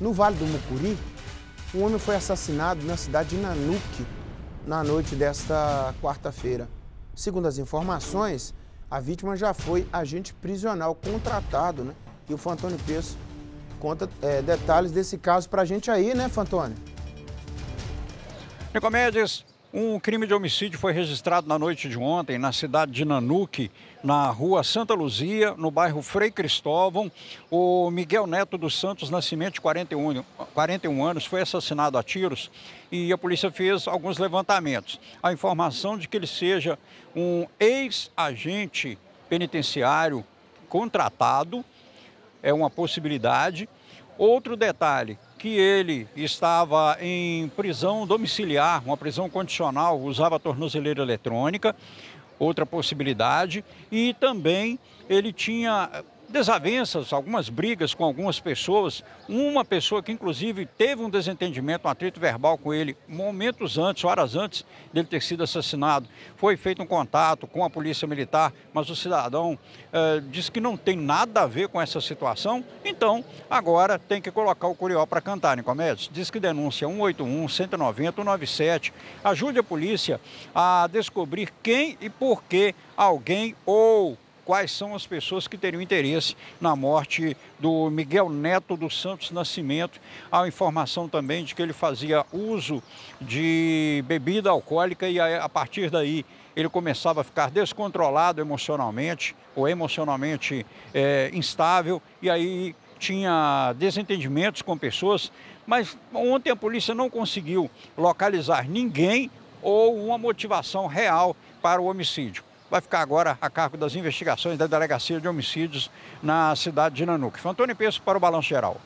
No Vale do Mucuri, um homem foi assassinado na cidade de Nanuque na noite desta quarta-feira. Segundo as informações, a vítima já foi agente prisional contratado, né? E o Fantônio Peço conta é, detalhes desse caso pra gente aí, né, Fantônio? Nicomedes, um crime de homicídio foi registrado na noite de ontem na cidade de Nanuque, na rua Santa Luzia, no bairro Frei Cristóvão. O Miguel Neto dos Santos Nascimento, 41, 41 anos, foi assassinado a tiros e a polícia fez alguns levantamentos. A informação de que ele seja um ex-agente penitenciário contratado é uma possibilidade Outro detalhe, que ele estava em prisão domiciliar, uma prisão condicional, usava tornozeleira eletrônica, outra possibilidade, e também ele tinha desavenças, algumas brigas com algumas pessoas. Uma pessoa que, inclusive, teve um desentendimento, um atrito verbal com ele momentos antes, horas antes dele ter sido assassinado. Foi feito um contato com a polícia militar, mas o cidadão eh, disse que não tem nada a ver com essa situação. Então, agora tem que colocar o Curió para cantar, Nicomedes. Né, Diz que denúncia 181, 190, 197. Ajude a polícia a descobrir quem e por que alguém ou quais são as pessoas que teriam interesse na morte do Miguel Neto dos Santos Nascimento. Há informação também de que ele fazia uso de bebida alcoólica e eh, a partir daí ele começava a ficar descontrolado emocionalmente ou emocionalmente é, instável e aí tinha desentendimentos com pessoas, mas ontem a polícia não conseguiu localizar ninguém ou uma motivação real para o homicídio vai ficar agora a cargo das investigações da Delegacia de Homicídios na cidade de Nanuque. Fantônio Peço para o Balanço Geral.